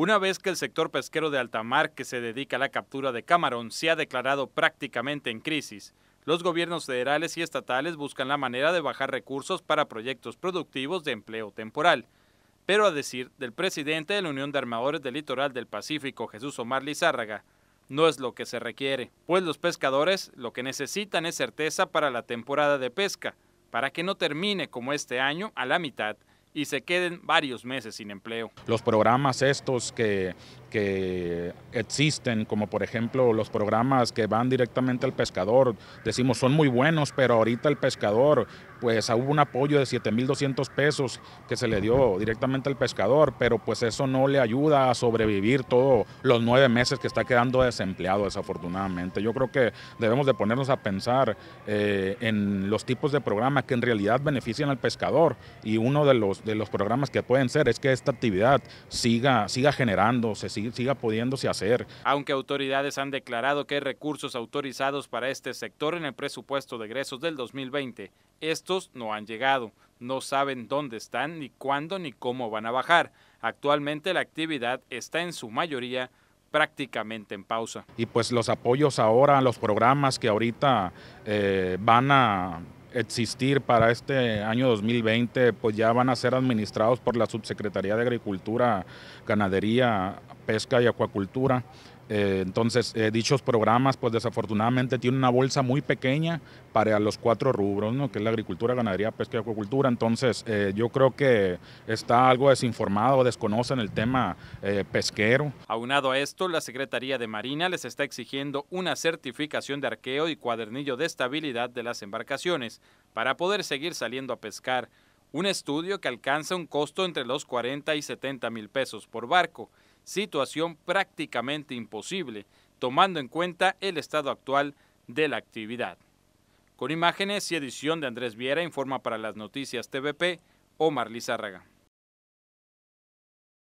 Una vez que el sector pesquero de altamar que se dedica a la captura de camarón se ha declarado prácticamente en crisis, los gobiernos federales y estatales buscan la manera de bajar recursos para proyectos productivos de empleo temporal. Pero a decir del presidente de la Unión de Armadores del Litoral del Pacífico, Jesús Omar Lizárraga, no es lo que se requiere, pues los pescadores lo que necesitan es certeza para la temporada de pesca, para que no termine como este año a la mitad y se queden varios meses sin empleo. Los programas estos que que existen, como por ejemplo los programas que van directamente al pescador. Decimos, son muy buenos, pero ahorita el pescador, pues ah, hubo un apoyo de 7.200 pesos que se le dio directamente al pescador, pero pues eso no le ayuda a sobrevivir todos los nueve meses que está quedando desempleado, desafortunadamente. Yo creo que debemos de ponernos a pensar eh, en los tipos de programas que en realidad benefician al pescador y uno de los, de los programas que pueden ser es que esta actividad siga, siga generando, siga pudiéndose hacer. Aunque autoridades han declarado que hay recursos autorizados para este sector en el presupuesto de egresos del 2020, estos no han llegado. No saben dónde están, ni cuándo, ni cómo van a bajar. Actualmente la actividad está en su mayoría prácticamente en pausa. Y pues los apoyos ahora, a los programas que ahorita eh, van a existir para este año 2020, pues ya van a ser administrados por la Subsecretaría de Agricultura, Ganadería, Pesca y Acuacultura. Eh, entonces, eh, dichos programas, pues desafortunadamente tienen una bolsa muy pequeña para los cuatro rubros, que es la agricultura, ganadería, pesca y acuacultura. Entonces, eh, yo creo que está algo desinformado, desconocen el tema pesquero. Aunado a esto, la Secretaría de Marina les está exigiendo una certificación de arqueo y cuadernillo de estabilidad de las embarcaciones para poder seguir saliendo a pescar. Un estudio que alcanza un costo entre los 40 y 70 mil pesos por barco situación prácticamente imposible, tomando en cuenta el estado actual de la actividad. Con imágenes y edición de Andrés Viera, informa para las noticias TVP, Omar Lizárraga.